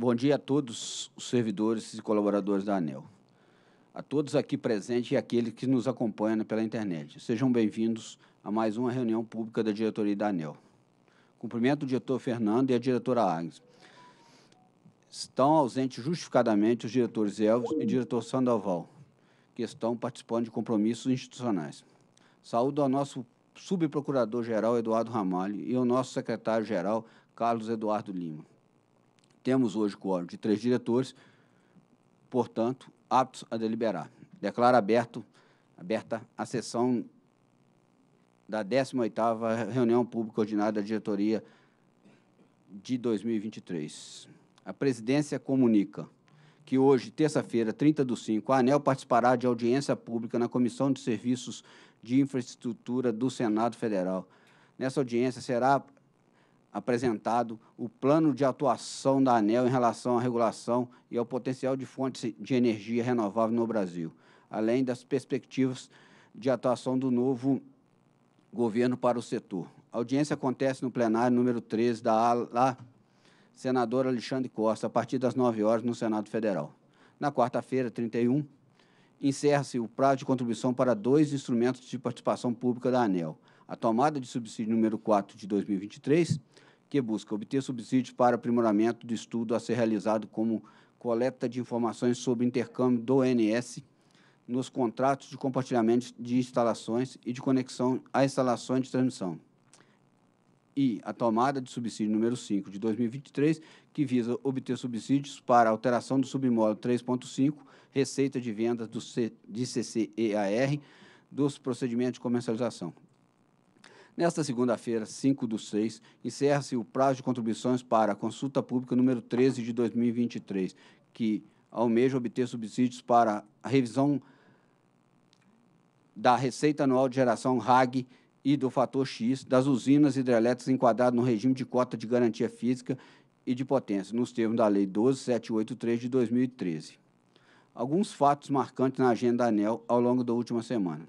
Bom dia a todos os servidores e colaboradores da ANEL, a todos aqui presentes e aqueles que nos acompanham pela internet. Sejam bem-vindos a mais uma reunião pública da diretoria da ANEL. Cumprimento o diretor Fernando e a diretora Agnes. Estão ausentes justificadamente os diretores Elvis e o diretor Sandoval, que estão participando de compromissos institucionais. Saúdo ao nosso subprocurador-geral Eduardo Ramalho e ao nosso secretário-geral Carlos Eduardo Lima temos hoje o quórum de três diretores, portanto, aptos a deliberar. Declaro aberto, aberta a sessão da 18ª Reunião Pública Ordinária da Diretoria de 2023. A presidência comunica que hoje, terça-feira, 30 do 5, a ANEL participará de audiência pública na Comissão de Serviços de Infraestrutura do Senado Federal. Nessa audiência será apresentado o plano de atuação da ANEL em relação à regulação e ao potencial de fontes de energia renovável no Brasil, além das perspectivas de atuação do novo governo para o setor. A audiência acontece no plenário número 13 da ala senador Alexandre Costa, a partir das 9 horas no Senado Federal. Na quarta-feira, 31, encerra-se o prazo de contribuição para dois instrumentos de participação pública da ANEL: a tomada de subsídio número 4 de 2023 que busca obter subsídios para aprimoramento do estudo a ser realizado como coleta de informações sobre intercâmbio do ONS nos contratos de compartilhamento de instalações e de conexão a instalações de transmissão. E a tomada de subsídio número 5 de 2023, que visa obter subsídios para alteração do submódulo 3.5, receita de vendas do C, de CCEAR, dos procedimentos de comercialização. Nesta segunda-feira, 5 do 6, encerra-se o prazo de contribuições para a consulta pública número 13 de 2023, que almeja obter subsídios para a revisão da Receita Anual de Geração RAG e do fator X das usinas hidrelétricas enquadradas no regime de cota de garantia física e de potência, nos termos da Lei 12783 de 2013. Alguns fatos marcantes na agenda da ANEL ao longo da última semana.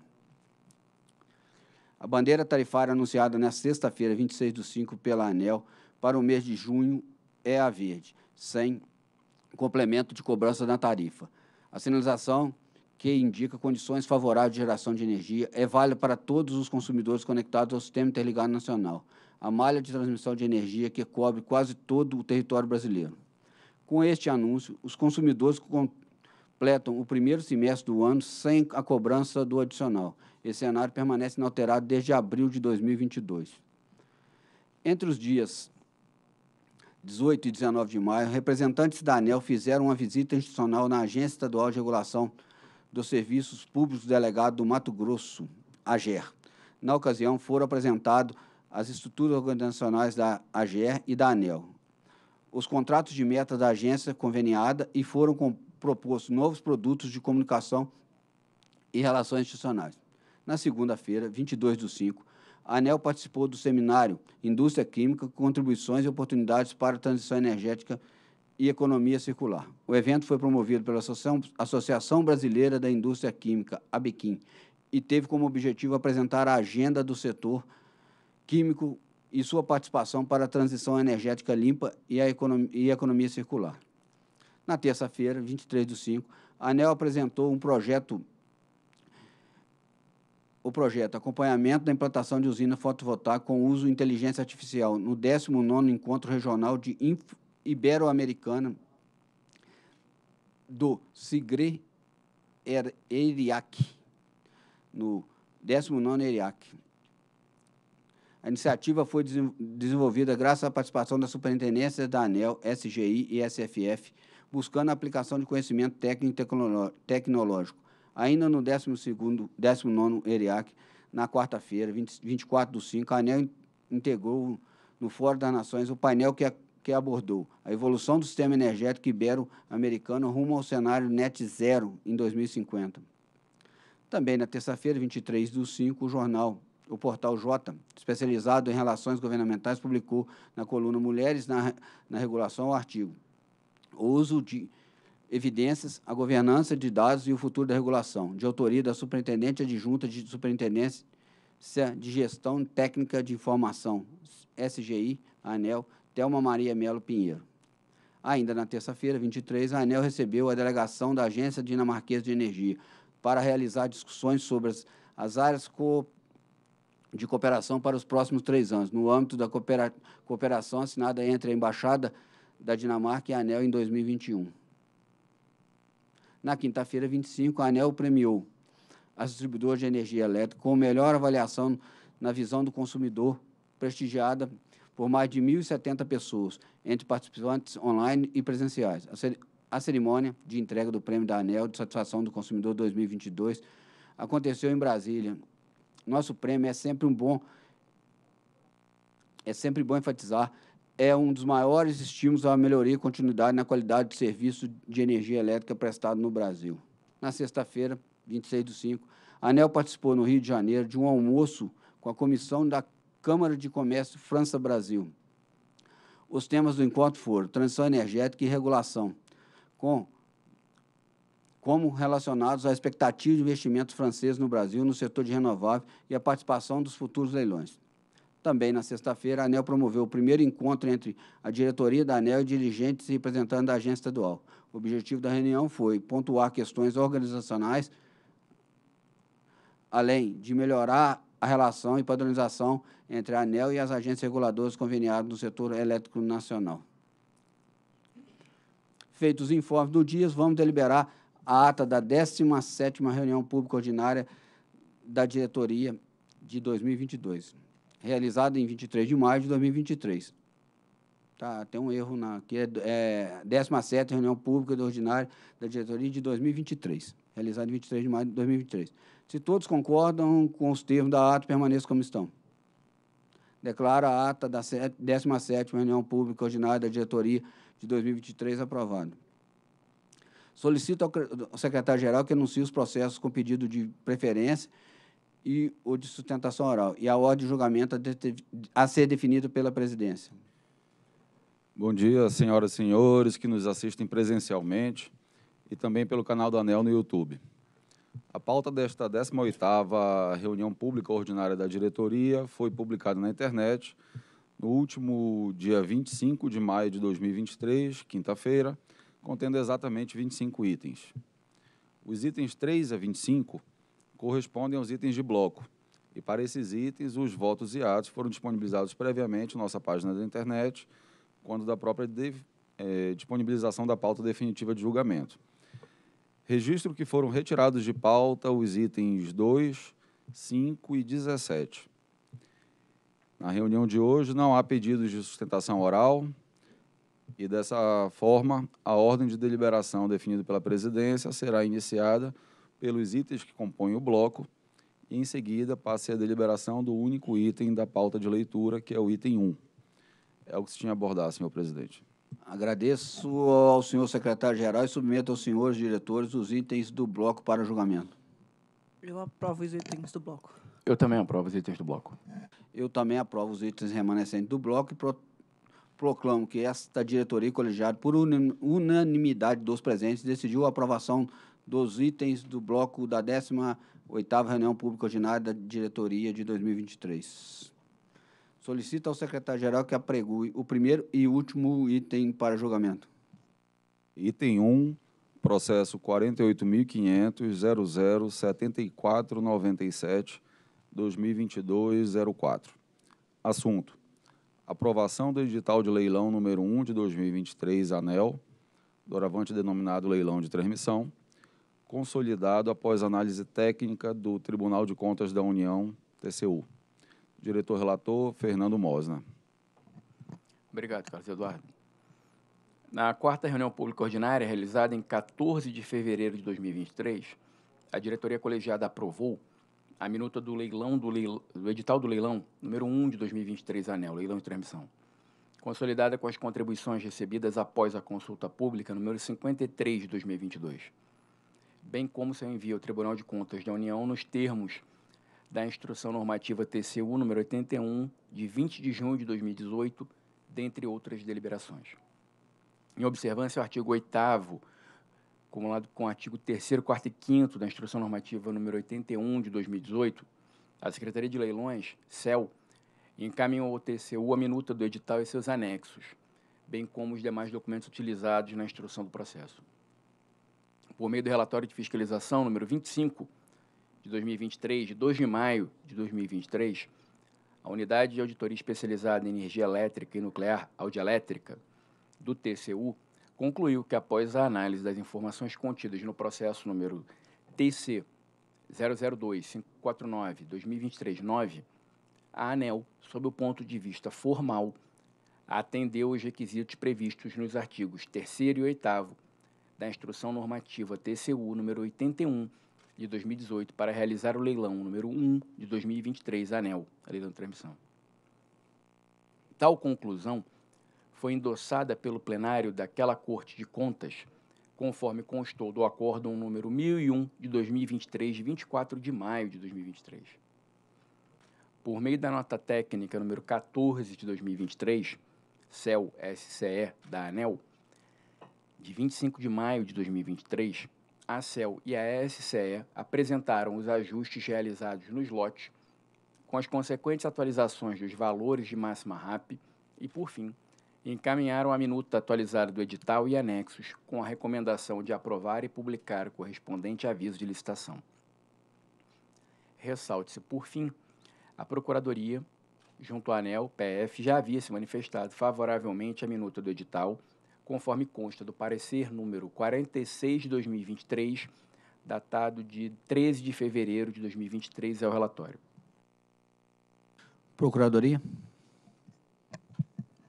A bandeira tarifária anunciada nesta sexta-feira, 26 de 5, pela ANEL para o mês de junho é a verde, sem complemento de cobrança da tarifa. A sinalização que indica condições favoráveis de geração de energia é válida para todos os consumidores conectados ao Sistema Interligado Nacional, a malha de transmissão de energia que cobre quase todo o território brasileiro. Com este anúncio, os consumidores completam o primeiro semestre do ano sem a cobrança do adicional, esse cenário permanece inalterado desde abril de 2022. Entre os dias 18 e 19 de maio, representantes da ANEL fizeram uma visita institucional na Agência Estadual de Regulação dos Serviços Públicos do Delegado do Mato Grosso, AGER. Na ocasião, foram apresentadas as estruturas organizacionais da AGER e da ANEL, os contratos de meta da agência conveniada e foram propostos novos produtos de comunicação e relações institucionais. Na segunda-feira, 22 de 5, a ANEL participou do seminário Indústria Química, Contribuições e Oportunidades para a Transição Energética e Economia Circular. O evento foi promovido pela Associação Brasileira da Indústria Química, ABQUIM, e teve como objetivo apresentar a agenda do setor químico e sua participação para a transição energética limpa e a economia, e a economia circular. Na terça-feira, 23 de 5, a ANEL apresentou um projeto o projeto Acompanhamento da Implantação de Usina Fotovoltaica com Uso de Inteligência Artificial no 19º Encontro Regional de Ibero-Americana do Sigre Eriac, no 19º Eriac. A iniciativa foi desenvolvida graças à participação da Superintendência da ANEL, SGI e SFF, buscando a aplicação de conhecimento técnico e tecnológico ainda no 19 ERIAC, na quarta-feira, 24 do 5, a ANEL integrou no Fórum das Nações o painel que, a, que abordou a evolução do sistema energético ibero-americano rumo ao cenário net zero em 2050. Também na terça-feira, 23 do 5, o jornal o portal J, especializado em relações governamentais, publicou na coluna Mulheres na, na Regulação o artigo o uso de evidências, a governança de dados e o futuro da regulação, de autoria da Superintendente Adjunta de Superintendência de Gestão Técnica de Informação, SGI, ANEL, Thelma Maria Melo Pinheiro. Ainda na terça-feira, 23, a ANEL recebeu a delegação da Agência Dinamarquesa de Energia para realizar discussões sobre as, as áreas co de cooperação para os próximos três anos, no âmbito da coopera cooperação assinada entre a Embaixada da Dinamarca e a ANEL em 2021. Na quinta-feira, 25, a ANEL premiou as distribuidoras de energia elétrica com melhor avaliação na visão do consumidor, prestigiada por mais de 1.070 pessoas, entre participantes online e presenciais. A cerimônia de entrega do Prêmio da ANEL de Satisfação do Consumidor 2022 aconteceu em Brasília. Nosso prêmio é sempre um bom é sempre bom enfatizar é um dos maiores estímulos à melhoria e continuidade na qualidade de serviço de energia elétrica prestado no Brasil. Na sexta-feira, 26 de 5, a ANEL participou no Rio de Janeiro de um almoço com a comissão da Câmara de Comércio França-Brasil. Os temas do encontro foram transição energética e regulação, com como relacionados à expectativa de investimentos franceses no Brasil no setor de renovável e a participação dos futuros leilões. Também na sexta-feira, a ANEL promoveu o primeiro encontro entre a diretoria da ANEL e dirigentes e representantes da agência estadual. O objetivo da reunião foi pontuar questões organizacionais, além de melhorar a relação e padronização entre a ANEL e as agências reguladoras conveniadas no setor elétrico nacional. Feitos os informes do dia, vamos deliberar a ata da 17ª reunião pública ordinária da diretoria de 2022 realizada em 23 de maio de 2023. Tá, tem um erro na, que é, é 17 reunião pública do ordinário da diretoria de 2023, realizada em 23 de maio de 2023. Se todos concordam com os termos da ata, permaneça como estão. Declara a ata da 17ª reunião pública ordinária da diretoria de 2023 aprovada. Solicito ao secretário-geral que anuncie os processos com pedido de preferência e o de sustentação oral, e a ordem de julgamento a, de, a ser definido pela presidência. Bom dia, senhoras e senhores que nos assistem presencialmente e também pelo canal do ANEL no YouTube. A pauta desta 18ª reunião pública ordinária da diretoria foi publicada na internet no último dia 25 de maio de 2023, quinta-feira, contendo exatamente 25 itens. Os itens 3 a 25 correspondem aos itens de bloco. E para esses itens, os votos e atos foram disponibilizados previamente na nossa página da internet, quando da própria de, é, disponibilização da pauta definitiva de julgamento. Registro que foram retirados de pauta os itens 2, 5 e 17. Na reunião de hoje, não há pedidos de sustentação oral e, dessa forma, a ordem de deliberação definida pela presidência será iniciada pelos itens que compõem o bloco e, em seguida, passe a deliberação do único item da pauta de leitura, que é o item 1. É o que se tinha abordado senhor presidente. Agradeço ao senhor secretário-geral e submeto aos senhores diretores os itens do bloco para julgamento. Eu aprovo os itens do bloco. Eu também aprovo os itens do bloco. Eu também aprovo os itens remanescentes do bloco e pro proclamo que esta diretoria colegiada, por unanimidade dos presentes, decidiu a aprovação dos itens do bloco da 18ª Reunião Pública Ordinária da Diretoria de 2023. Solicita ao secretário-geral que apregue o primeiro e último item para julgamento. Item 1, processo 48.500.007497.202204. Assunto. Aprovação do edital de leilão número 1 de 2023, ANEL, doravante denominado leilão de transmissão, consolidado após análise técnica do Tribunal de Contas da União, TCU. Diretor relator, Fernando Mosna. Obrigado, Carlos Eduardo. Na quarta reunião pública ordinária, realizada em 14 de fevereiro de 2023, a diretoria colegiada aprovou a minuta do leilão do, do edital do leilão número 1 de 2023, ANEL, leilão de transmissão, consolidada com as contribuições recebidas após a consulta pública número 53 de 2022 bem como seu envio ao Tribunal de Contas da União nos termos da Instrução Normativa TCU nº 81, de 20 de junho de 2018, dentre outras deliberações. Em observância ao artigo 8 acumulado com o artigo 3 4 e 5 da Instrução Normativa número 81 de 2018, a Secretaria de Leilões, CEL, encaminhou ao TCU a minuta do edital e seus anexos, bem como os demais documentos utilizados na instrução do processo por meio do relatório de fiscalização número 25 de 2023, de 2 de maio de 2023, a Unidade de Auditoria Especializada em Energia Elétrica e Nuclear, Audielétrica, do TCU, concluiu que após a análise das informações contidas no processo número TC 002549 2023 9 a ANEL, sob o ponto de vista formal, atendeu os requisitos previstos nos artigos 3 e 8 da Instrução Normativa TCU número 81 de 2018 para realizar o leilão número 1 de 2023, ANEL, a leilão de transmissão. Tal conclusão foi endossada pelo plenário daquela Corte de Contas, conforme constou do acórdão número 1001 de 2023, de 24 de maio de 2023. Por meio da nota técnica número 14 de 2023, CEL-SCE da ANEL, de 25 de maio de 2023, a CEL e a SCE apresentaram os ajustes realizados nos lotes, com as consequentes atualizações dos valores de máxima RAP e, por fim, encaminharam a minuta atualizada do edital e anexos, com a recomendação de aprovar e publicar o correspondente aviso de licitação. Ressalte-se, por fim, a Procuradoria, junto à ANEL, PF, já havia se manifestado favoravelmente à minuta do edital conforme consta do parecer número 46 de 2023, datado de 13 de fevereiro de 2023, é o relatório. Procuradoria.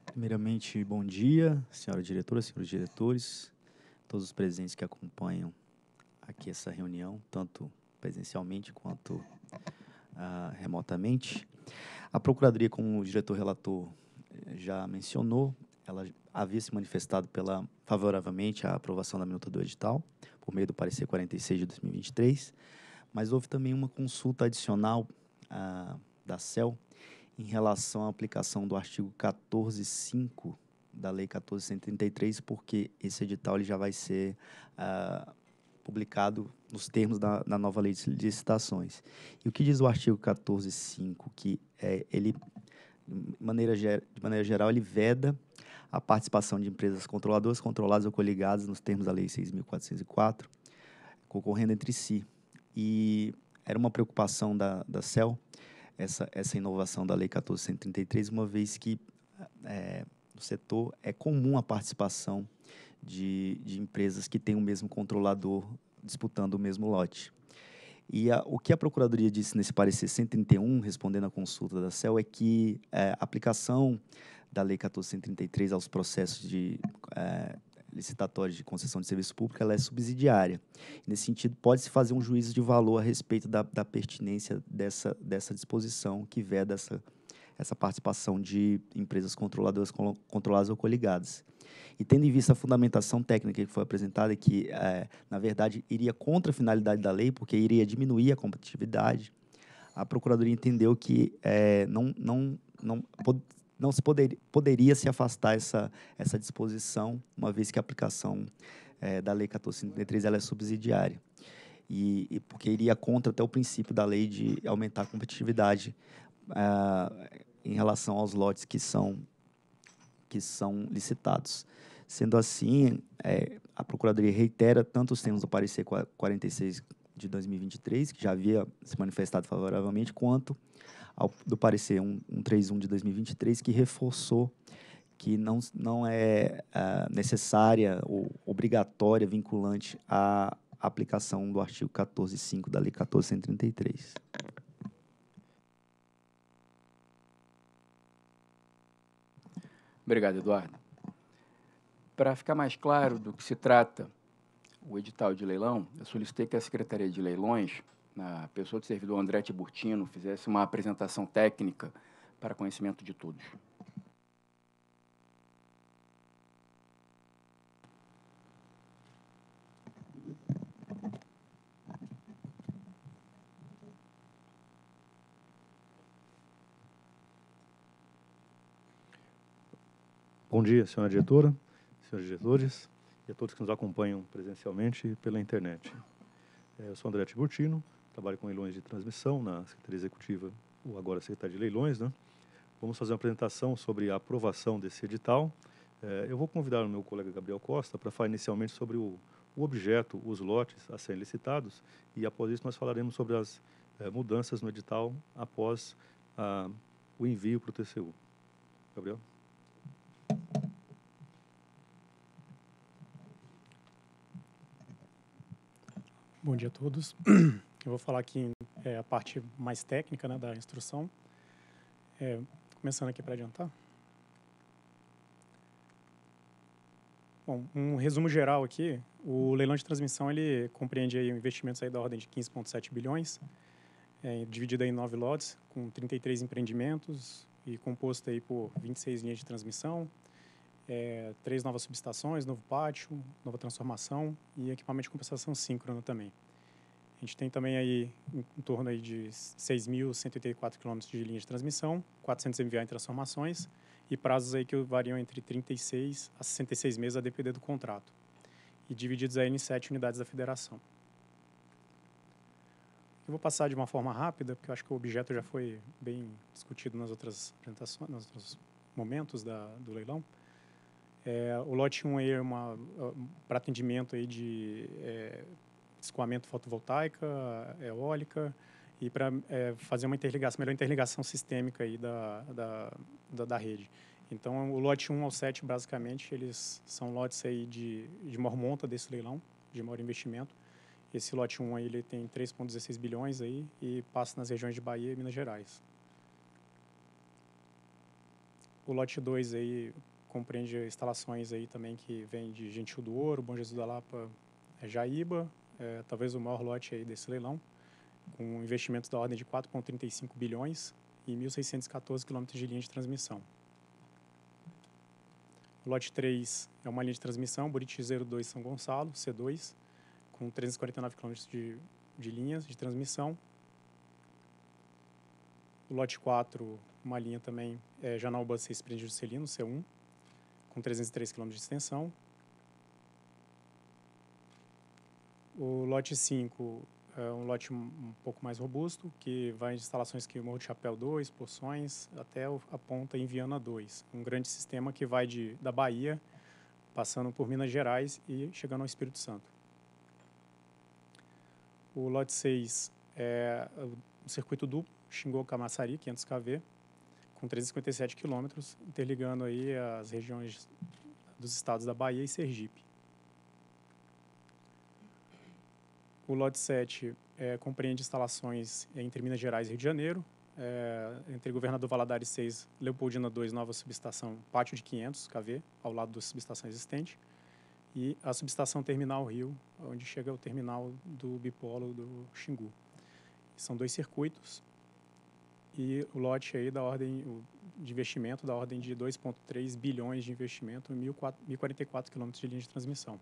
Primeiramente, bom dia, senhora diretora, senhores diretores, todos os presentes que acompanham aqui essa reunião, tanto presencialmente quanto uh, remotamente. A Procuradoria, como o diretor relator eh, já mencionou, ela havia se manifestado pela, favoravelmente à aprovação da minuta do edital, por meio do parecer 46 de 2023, mas houve também uma consulta adicional ah, da CEL em relação à aplicação do artigo 14.5 da Lei 14.133, porque esse edital ele já vai ser ah, publicado nos termos da, da, nova Lei de Licitações. E o que diz o artigo 14.5? Que é, ele, de maneira, de maneira geral, ele veda a participação de empresas controladoras, controladas ou coligadas nos termos da Lei 6.404, concorrendo entre si. E era uma preocupação da, da CEL, essa, essa inovação da Lei 14.133, uma vez que é, no setor é comum a participação de, de empresas que têm o mesmo controlador disputando o mesmo lote. E a, o que a Procuradoria disse nesse parecer 131, respondendo à consulta da CEL, é que é, a aplicação da Lei 14.133 aos processos de é, licitatórios de concessão de serviço público, ela é subsidiária. Nesse sentido, pode-se fazer um juízo de valor a respeito da, da pertinência dessa, dessa disposição que veda essa, essa participação de empresas controladoras, controladas ou coligadas. E tendo em vista a fundamentação técnica que foi apresentada, que, é, na verdade, iria contra a finalidade da lei, porque iria diminuir a competitividade, a Procuradoria entendeu que é, não, não, não não se poder, poderia se afastar essa, essa disposição, uma vez que a aplicação é, da Lei 1453 ela é subsidiária. E, e, porque iria contra até o princípio da lei de aumentar a competitividade ah, em relação aos lotes que são, que são licitados. Sendo assim, é, a Procuradoria reitera tanto os termos do parecer 46 de 2023, que já havia se manifestado favoravelmente, quanto ao, do parecer 131 de 2023, que reforçou que não, não é uh, necessária ou obrigatória, vinculante a aplicação do artigo 14.5 da Lei 14.133. Obrigado, Eduardo. Para ficar mais claro do que se trata o edital de leilão, eu solicitei que a Secretaria de Leilões na pessoa do servidor André Tiburtino, fizesse uma apresentação técnica para conhecimento de todos. Bom dia, senhora diretora, senhores diretores e a todos que nos acompanham presencialmente e pela internet. Eu sou André Tiburtino, trabalho com leilões de transmissão na Secretaria Executiva, ou agora Secretaria de Leilões, né? Vamos fazer uma apresentação sobre a aprovação desse edital. É, eu vou convidar o meu colega Gabriel Costa para falar inicialmente sobre o, o, objeto, os lotes a serem licitados, e após isso nós falaremos sobre as é, mudanças no edital após a, o envio para o TCU. Gabriel? Bom dia a todos. Eu vou falar aqui é, a parte mais técnica né, da instrução. É, começando aqui para adiantar. Bom, um resumo geral aqui. O leilão de transmissão ele compreende aí investimentos aí da ordem de 15,7 bilhões, é, dividido em nove lotes, com 33 empreendimentos e composto aí por 26 linhas de transmissão, é, três novas subestações, novo pátio, nova transformação e equipamento de compensação síncrona também. A gente tem também aí em torno aí de 6.184 quilômetros de linha de transmissão, 400 MVA em transformações e prazos aí que variam entre 36 a 66 meses a depender do contrato e divididos aí em sete unidades da federação. Eu vou passar de uma forma rápida, porque eu acho que o objeto já foi bem discutido nas outras apresentações, nos outros momentos da, do leilão. É, o lote 1 é uma, é, para atendimento aí de é, escoamento fotovoltaica, eólica, e para é, fazer uma interligação, melhor interligação sistêmica aí da, da, da, da, rede. Então, o lote 1 ao 7, basicamente, eles são lotes aí de, de maior monta desse leilão, de maior investimento. Esse lote 1 aí, ele tem 3,16 bilhões aí e passa nas regiões de Bahia e Minas Gerais. O lote 2 aí compreende instalações aí também que vem de Gentil do Ouro, Bom Jesus da Lapa, Jaíba, é, talvez o maior lote aí desse leilão, com investimentos da ordem de 4,35 bilhões e 1.614 quilômetros de linha de transmissão. O lote 3 é uma linha de transmissão, Buriti 02 São Gonçalo, C2, com 349 quilômetros de, de linhas de transmissão. O lote 4, uma linha também, é Janauba 6 Presídio Celino, C1, com 303 quilômetros de extensão. O lote 5 é um lote um pouco mais robusto, que vai de instalações que Morro de Chapéu 2, Poções, até a ponta em Viana 2. Um grande sistema que vai de, da Bahia, passando por Minas Gerais e chegando ao Espírito Santo. O lote 6 é um circuito duplo, Xingou-Camaçari, 500 kV, com 357 quilômetros, interligando aí as regiões dos estados da Bahia e Sergipe. O lote 7 é, compreende instalações entre Minas Gerais e Rio de Janeiro, é, entre Governador Valadares 6, Leopoldina 2, nova subestação Pátio de 500 kV, ao lado da subestação existente, e a subestação Terminal Rio, onde chega o terminal do bipolo do Xingu. São dois circuitos e o lote aí da ordem de investimento da ordem de 2,3 bilhões de investimento e 1.044 quilômetros de linha de transmissão.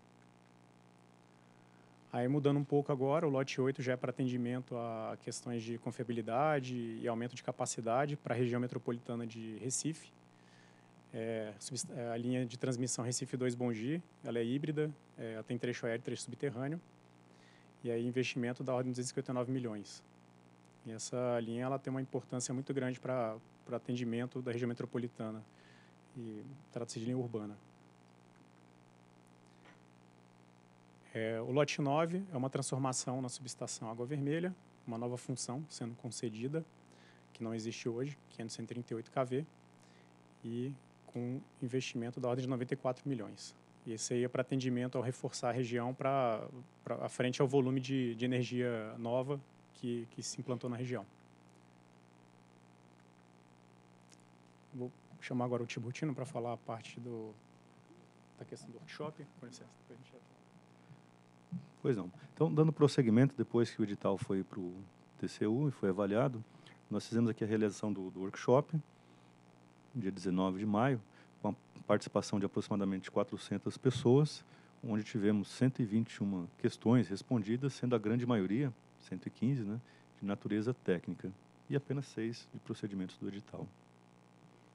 Aí mudando um pouco agora, o lote 8 já é para atendimento a questões de confiabilidade e aumento de capacidade para a região metropolitana de Recife. É, é, a linha de transmissão Recife 2 Bongi, ela é híbrida, é, tem trecho aéreo e trecho subterrâneo. E aí investimento da ordem de 259 milhões. E essa linha ela tem uma importância muito grande para o atendimento da região metropolitana. E trata-se de linha urbana. É, o lote 9 é uma transformação na subestação Água Vermelha, uma nova função sendo concedida, que não existe hoje, 538 kV, e com investimento da ordem de 94 milhões. E esse aí é para atendimento ao reforçar a região para a frente ao volume de, de energia nova que, que se implantou na região. Vou chamar agora o Tibutino para falar a parte do, da questão do workshop. Com licença, para a gente Pois não. Então, dando prosseguimento, depois que o edital foi para o TCU e foi avaliado, nós fizemos aqui a realização do, do workshop, dia 19 de maio, com a participação de aproximadamente 400 pessoas, onde tivemos 121 questões respondidas, sendo a grande maioria, 115, né, de natureza técnica, e apenas seis de procedimentos do edital.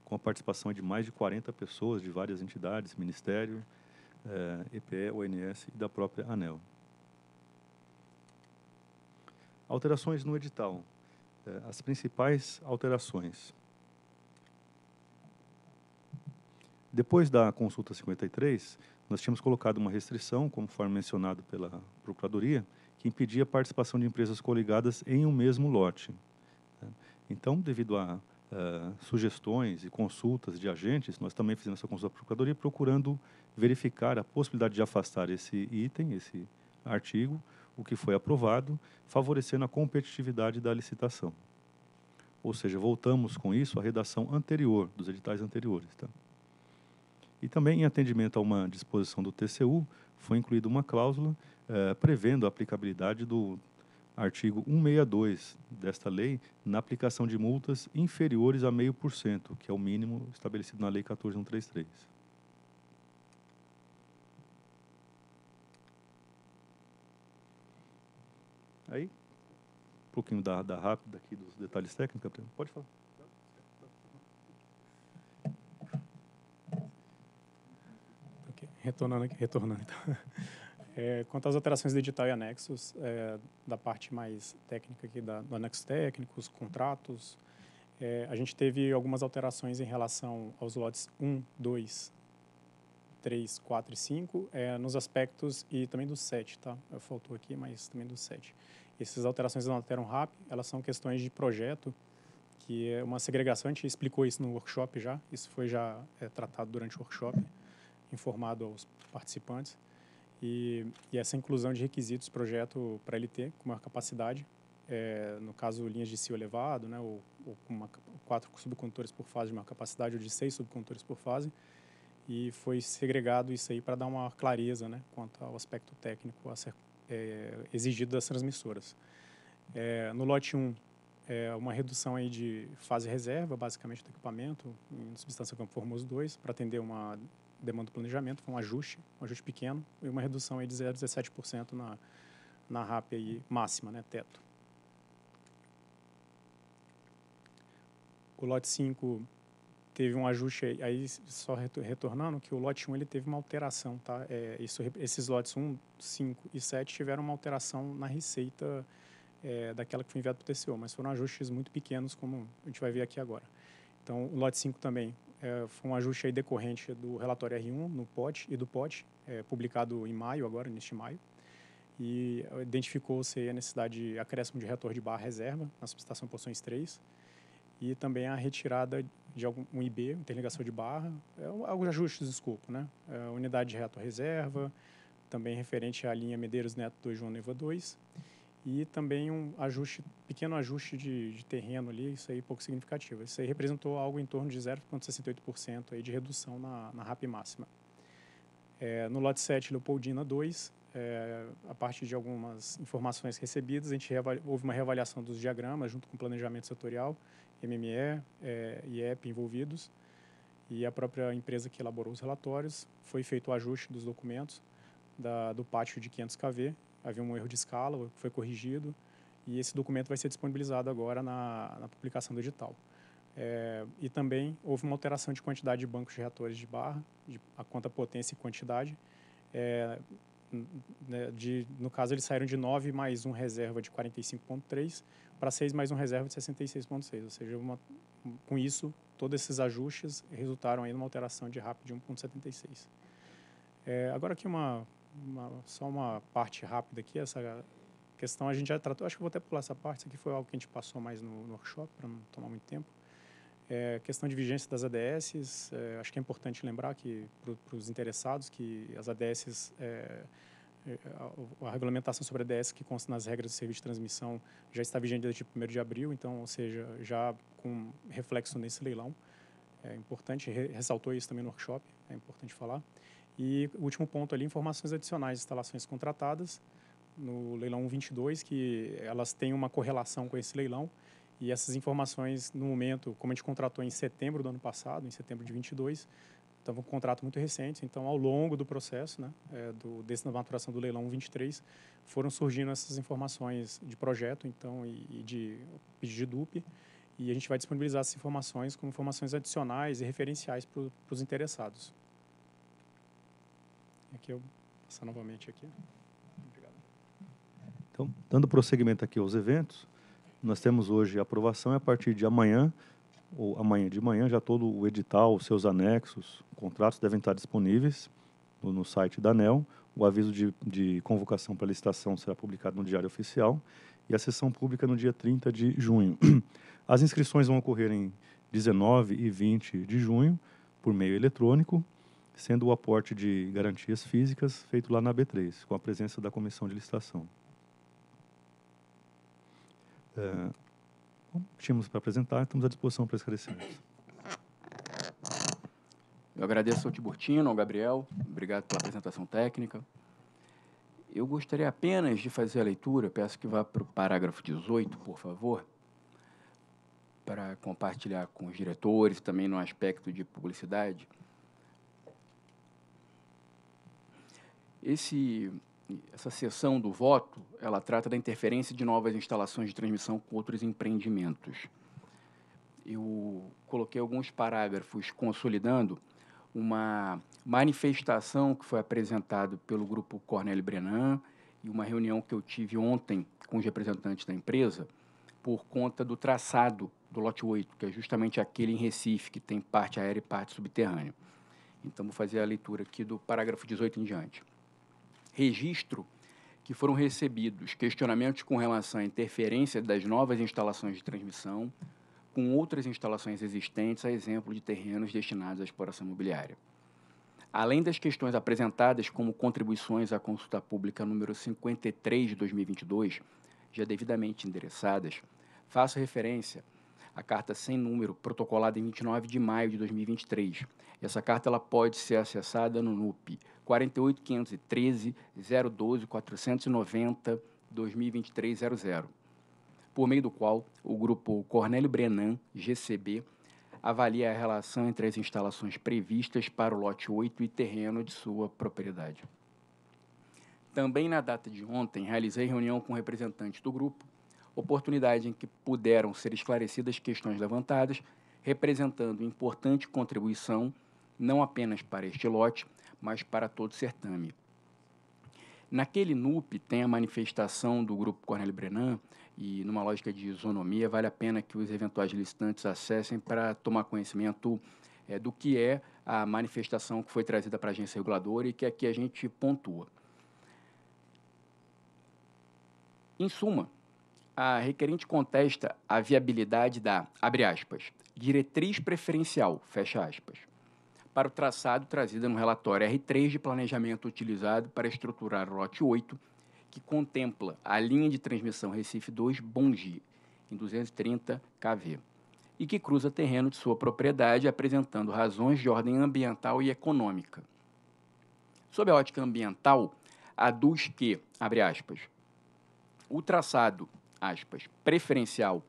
Com a participação de mais de 40 pessoas de várias entidades, Ministério, eh, EPE, ONS e da própria ANEL. Alterações no edital. É, as principais alterações. Depois da consulta 53, nós tínhamos colocado uma restrição, conforme mencionado pela Procuradoria, que impedia a participação de empresas coligadas em um mesmo lote. É, então, devido a uh, sugestões e consultas de agentes, nós também fizemos essa consulta à Procuradoria, procurando verificar a possibilidade de afastar esse item, esse artigo, o que foi aprovado, favorecendo a competitividade da licitação. Ou seja, voltamos com isso à redação anterior, dos editais anteriores. Tá? E também, em atendimento a uma disposição do TCU, foi incluída uma cláusula eh, prevendo a aplicabilidade do artigo 162 desta lei na aplicação de multas inferiores a 0,5%, que é o mínimo estabelecido na Lei 14133. Aí, um pouquinho da, da rápida aqui dos detalhes técnicos, pode falar. Okay. Retornando, aqui, retornando então. É, quanto às alterações do edital e anexos, é, da parte mais técnica aqui da, do anexo técnico, os contratos, é, a gente teve algumas alterações em relação aos lotes 1, 2, 3, 4 e 5, é, nos aspectos e também do 7, tá? Faltou aqui, mas também do 7. Essas alterações não alteram rápido, elas são questões de projeto, que é uma segregação, a gente explicou isso no workshop já, isso foi já é, tratado durante o workshop, informado aos participantes. E, e essa inclusão de requisitos projeto para ele ter com maior capacidade, é, no caso linhas de cio elevado, né, ou, ou com uma, quatro subcontores por fase de maior capacidade, ou de seis subcontores por fase, e foi segregado isso aí para dar uma clareza né, quanto ao aspecto técnico a ser é, exigido das transmissoras. É, no lote 1, é uma redução aí de fase reserva, basicamente, do equipamento, em substância Campo Formoso 2, para atender uma demanda do planejamento, foi um ajuste, um ajuste pequeno, e uma redução aí de 0,17% na, na RAP aí máxima, né, teto. O lote 5 teve um ajuste aí, só retornando, que o lote 1 ele teve uma alteração, tá? É, isso, esses lotes 1, 5 e 7 tiveram uma alteração na receita é, daquela que foi enviada para o TCO, mas foram ajustes muito pequenos, como a gente vai ver aqui agora. Então, o lote 5 também é, foi um ajuste decorrente do relatório R1 no POT e do POT, é, publicado em maio agora, neste maio, e identificou-se a necessidade de acréscimo de retorno de barra reserva na subestação Poções 3, e também a retirada de algum um IB, interligação de barra, é alguns ajustes de escopo, né? É, unidade de reto reserva, também referente à linha Medeiros Neto 2 João Neiva 2 e também um ajuste, pequeno ajuste de, de, terreno ali, isso aí pouco significativo. Isso aí representou algo em torno de 0,68% aí de redução na, na RAP máxima. É, no lote 7, Leopoldina 2, é, a partir de algumas informações recebidas, a gente houve uma reavaliação dos diagramas junto com o planejamento setorial MME, é, IEP envolvidos e a própria empresa que elaborou os relatórios. Foi feito o ajuste dos documentos da, do pátio de 500 kV. Havia um erro de escala, foi corrigido e esse documento vai ser disponibilizado agora na, na publicação do edital. É, e também houve uma alteração de quantidade de bancos de reatores de barra, de, a conta potência e quantidade. É, né, de, no caso, eles saíram de 9 mais um reserva de 45,3 para 6 mais um reserva de 66,6. Ou seja, uma, com isso, todos esses ajustes resultaram em uma alteração de RAP de 1,76. É, agora aqui uma, uma, só uma parte rápida aqui, essa questão a gente já tratou, acho que vou até pular essa parte, isso aqui foi algo que a gente passou mais no, no workshop, para não tomar muito tempo. É, questão de vigência das ADSs, é, acho que é importante lembrar que para os interessados que as ADSs é, a regulamentação sobre a EDS que consta nas regras do serviço de transmissão já está vigente desde 1 de abril, então, ou seja, já com reflexo nesse leilão. É importante, ressaltou isso também no workshop, é importante falar. E o último ponto ali, informações adicionais, instalações contratadas no leilão 122, que elas têm uma correlação com esse leilão. E essas informações, no momento, como a gente contratou em setembro do ano passado, em setembro de 22, então, um contrato muito recente. Então, ao longo do processo, né, é, do, desse da maturação do leilão 23, foram surgindo essas informações de projeto, então, e, e de pedido de DUP. E a gente vai disponibilizar essas informações como informações adicionais e referenciais para os interessados. Aqui eu vou passar novamente aqui. Obrigado. Então, dando prosseguimento aqui aos eventos, nós temos hoje a aprovação e a partir de amanhã ou amanhã de manhã, já todo o edital, os seus anexos, contratos devem estar disponíveis no, no site da ANEL. O aviso de, de convocação para licitação será publicado no Diário Oficial e a sessão pública no dia 30 de junho. As inscrições vão ocorrer em 19 e 20 de junho por meio eletrônico, sendo o aporte de garantias físicas feito lá na B3, com a presença da comissão de licitação. É, como tínhamos para apresentar, estamos à disposição para esclarecimentos. Eu agradeço ao Tiburtino, ao Gabriel, obrigado pela apresentação técnica. Eu gostaria apenas de fazer a leitura, peço que vá para o parágrafo 18, por favor, para compartilhar com os diretores, também no aspecto de publicidade. Esse essa sessão do voto, ela trata da interferência de novas instalações de transmissão com outros empreendimentos. Eu coloquei alguns parágrafos consolidando uma manifestação que foi apresentada pelo grupo Cornélio Brenan e uma reunião que eu tive ontem com os representantes da empresa por conta do traçado do lote 8, que é justamente aquele em Recife, que tem parte aérea e parte subterrânea. Então, vou fazer a leitura aqui do parágrafo 18 em diante registro que foram recebidos questionamentos com relação à interferência das novas instalações de transmissão com outras instalações existentes, a exemplo de terrenos destinados à exploração imobiliária. Além das questões apresentadas como contribuições à consulta pública número 53 de 2022, já devidamente endereçadas, faço referência à carta sem número protocolada em 29 de maio de 2023. Essa carta ela pode ser acessada no NUP 48 012 490 2023 00, por meio do qual o grupo Cornélio Brenan, GCB, avalia a relação entre as instalações previstas para o lote 8 e terreno de sua propriedade. Também na data de ontem, realizei reunião com representantes do grupo, oportunidade em que puderam ser esclarecidas questões levantadas, representando importante contribuição não apenas para este lote, mas para todo certame. Naquele NUP tem a manifestação do grupo Cornélio Brenan e, numa lógica de isonomia, vale a pena que os eventuais licitantes acessem para tomar conhecimento é, do que é a manifestação que foi trazida para a agência reguladora e que aqui a gente pontua. Em suma, a requerente contesta a viabilidade da, abre aspas, diretriz preferencial, fecha aspas, para o traçado trazido no relatório R3 de planejamento utilizado para estruturar o lote 8, que contempla a linha de transmissão Recife 2 Bongi, em 230 kV, e que cruza terreno de sua propriedade apresentando razões de ordem ambiental e econômica. Sob a ótica ambiental, aduz que, abre aspas, o traçado, aspas, preferencial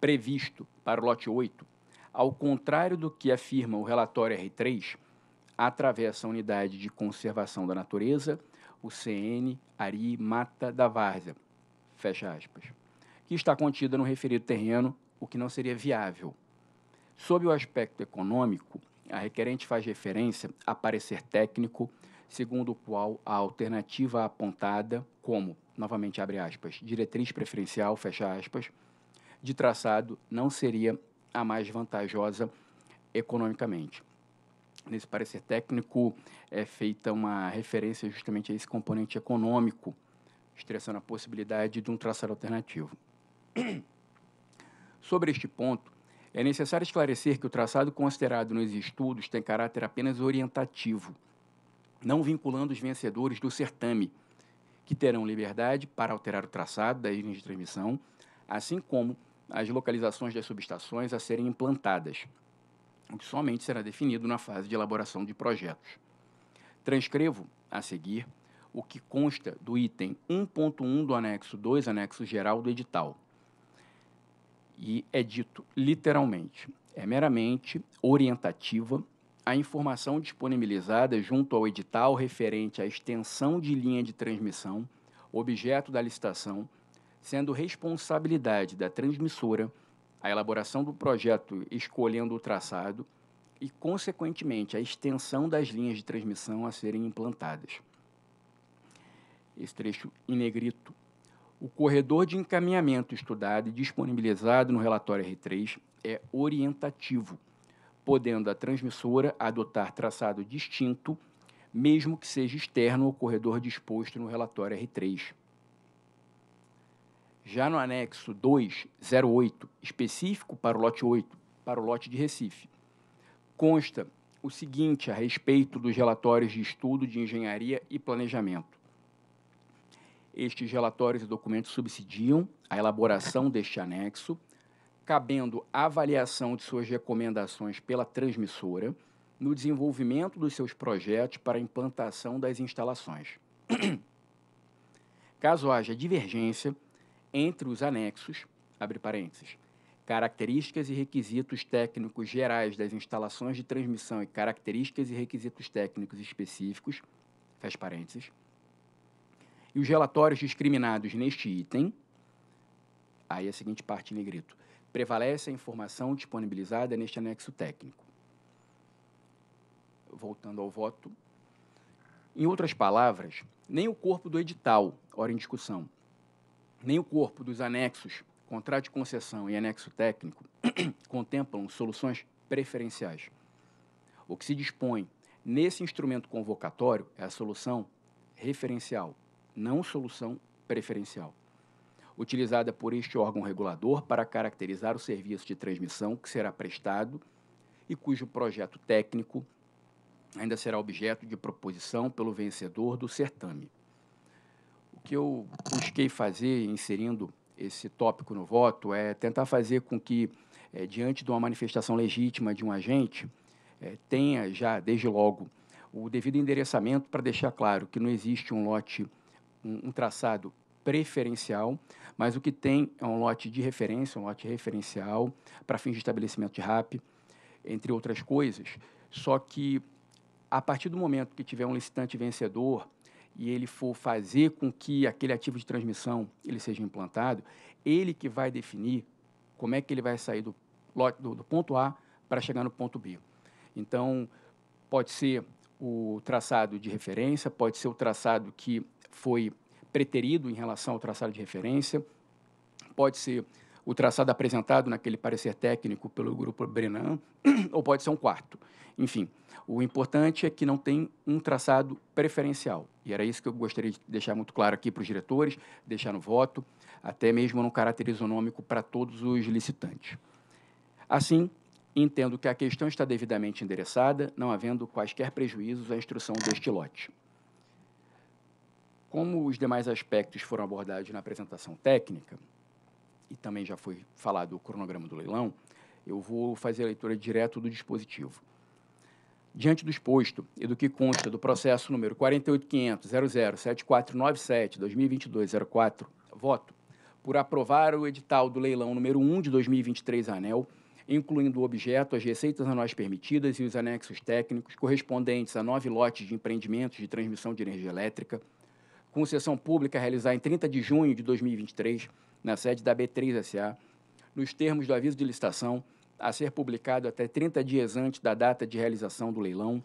previsto para o lote 8 ao contrário do que afirma o relatório R3, atravessa a unidade de conservação da natureza, o CN Ari Mata da Várzea, fecha aspas, que está contida no referido terreno, o que não seria viável. Sob o aspecto econômico, a requerente faz referência a parecer técnico, segundo o qual a alternativa apontada como, novamente abre aspas, diretriz preferencial, fecha aspas, de traçado não seria a mais vantajosa economicamente. Nesse parecer técnico é feita uma referência justamente a esse componente econômico, estressando a possibilidade de um traçado alternativo. Sobre este ponto, é necessário esclarecer que o traçado considerado nos estudos tem caráter apenas orientativo, não vinculando os vencedores do certame, que terão liberdade para alterar o traçado da linha de transmissão, assim como as localizações das subestações a serem implantadas, o que somente será definido na fase de elaboração de projetos. Transcrevo, a seguir, o que consta do item 1.1 do anexo 2, anexo geral do edital. E é dito literalmente, é meramente orientativa a informação disponibilizada junto ao edital referente à extensão de linha de transmissão, objeto da licitação, sendo responsabilidade da transmissora a elaboração do projeto escolhendo o traçado e, consequentemente, a extensão das linhas de transmissão a serem implantadas. Esse trecho em negrito. O corredor de encaminhamento estudado e disponibilizado no relatório R3 é orientativo, podendo a transmissora adotar traçado distinto, mesmo que seja externo ao corredor disposto no relatório R3. Já no anexo 208, específico para o lote 8, para o lote de Recife, consta o seguinte a respeito dos relatórios de estudo de engenharia e planejamento. Estes relatórios e documentos subsidiam a elaboração deste anexo, cabendo avaliação de suas recomendações pela transmissora no desenvolvimento dos seus projetos para a implantação das instalações. Caso haja divergência, entre os anexos, abre parênteses, características e requisitos técnicos gerais das instalações de transmissão e características e requisitos técnicos específicos, fecha parênteses, e os relatórios discriminados neste item, aí a seguinte parte em negrito, prevalece a informação disponibilizada neste anexo técnico. Voltando ao voto, em outras palavras, nem o corpo do edital, ora em discussão, nem o corpo dos anexos contrato de concessão e anexo técnico contemplam soluções preferenciais. O que se dispõe nesse instrumento convocatório é a solução referencial, não solução preferencial, utilizada por este órgão regulador para caracterizar o serviço de transmissão que será prestado e cujo projeto técnico ainda será objeto de proposição pelo vencedor do certame que eu busquei fazer, inserindo esse tópico no voto, é tentar fazer com que, é, diante de uma manifestação legítima de um agente, é, tenha já, desde logo, o devido endereçamento para deixar claro que não existe um lote, um, um traçado preferencial, mas o que tem é um lote de referência, um lote referencial para fins de estabelecimento de RAP, entre outras coisas. Só que, a partir do momento que tiver um licitante vencedor e ele for fazer com que aquele ativo de transmissão ele seja implantado, ele que vai definir como é que ele vai sair do, do, do ponto A para chegar no ponto B. Então, pode ser o traçado de referência, pode ser o traçado que foi preterido em relação ao traçado de referência, pode ser o traçado apresentado naquele parecer técnico pelo grupo Brenan, ou pode ser um quarto. Enfim, o importante é que não tem um traçado preferencial. E era isso que eu gostaria de deixar muito claro aqui para os diretores, deixar no voto, até mesmo no caráter isonômico para todos os licitantes. Assim, entendo que a questão está devidamente endereçada, não havendo quaisquer prejuízos à instrução deste lote. Como os demais aspectos foram abordados na apresentação técnica, e também já foi falado o cronograma do leilão, eu vou fazer a leitura direto do dispositivo. Diante do exposto e do que consta do processo número 48.500.007497-2022-04, voto por aprovar o edital do leilão número 1 de 2023 ANEL, incluindo o objeto, as receitas anuais permitidas e os anexos técnicos correspondentes a nove lotes de empreendimentos de transmissão de energia elétrica, concessão pública a realizar em 30 de junho de 2023, na sede da B3SA, nos termos do aviso de licitação a ser publicado até 30 dias antes da data de realização do leilão,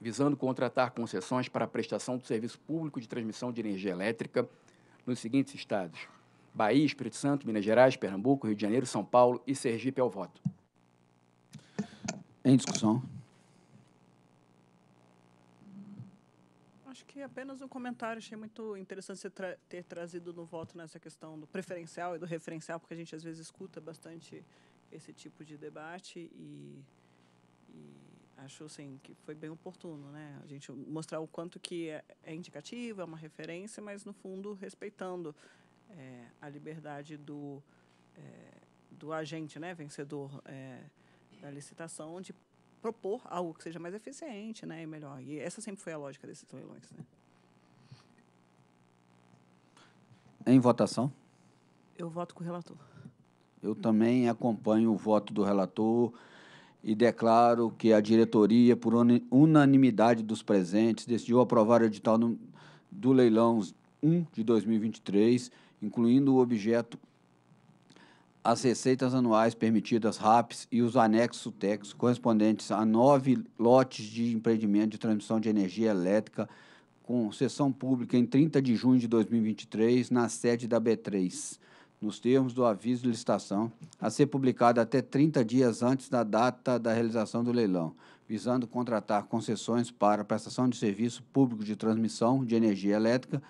visando contratar concessões para a prestação do serviço público de transmissão de energia elétrica nos seguintes estados: Bahia, Espírito Santo, Minas Gerais, Pernambuco, Rio de Janeiro, São Paulo e Sergipe ao voto. Em discussão. Acho que apenas um comentário. Achei muito interessante tra ter trazido no voto nessa questão do preferencial e do referencial, porque a gente às vezes escuta bastante esse tipo de debate e, e acho assim, que foi bem oportuno, né? A gente mostrar o quanto que é, é indicativo, é uma referência, mas no fundo respeitando é, a liberdade do, é, do agente, né, vencedor é, da licitação, de propor algo que seja mais eficiente, né, e melhor. E essa sempre foi a lógica desses leilões, né? Em votação? Eu voto com o relator. Eu também acompanho o voto do relator e declaro que a diretoria, por unanimidade dos presentes, decidiu aprovar o edital no, do leilão 1 de 2023, incluindo o objeto as receitas anuais permitidas RAPs e os anexos TEX correspondentes a nove lotes de empreendimento de transmissão de energia elétrica com sessão pública em 30 de junho de 2023 na sede da B3 nos termos do aviso de licitação, a ser publicado até 30 dias antes da data da realização do leilão, visando contratar concessões para prestação de serviço público de transmissão de energia elétrica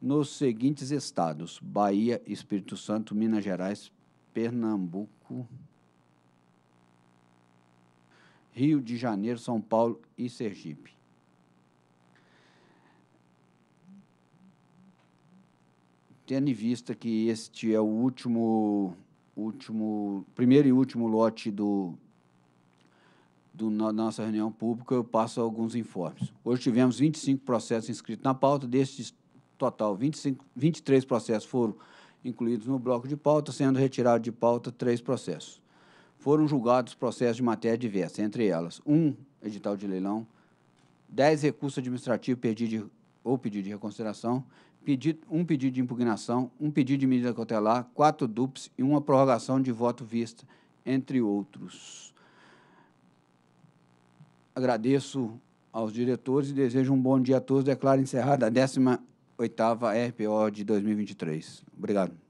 nos seguintes estados: Bahia, Espírito Santo, Minas Gerais, Pernambuco, Rio de Janeiro, São Paulo e Sergipe. tendo em vista que este é o último, último primeiro e último lote do, da nossa reunião pública, eu passo alguns informes. Hoje tivemos 25 processos inscritos na pauta, destes total 25, 23 processos foram incluídos no bloco de pauta, sendo retirado de pauta três processos. Foram julgados processos de matéria diversa, entre elas um edital de leilão, 10 recursos administrativos pedido de, ou pedido de reconsideração, pedido, um pedido de impugnação, um pedido de medida cautelar, quatro dupes e uma prorrogação de voto vista, entre outros. Agradeço aos diretores e desejo um bom dia a todos. Declaro encerrada a 18ª RPO de 2023. Obrigado.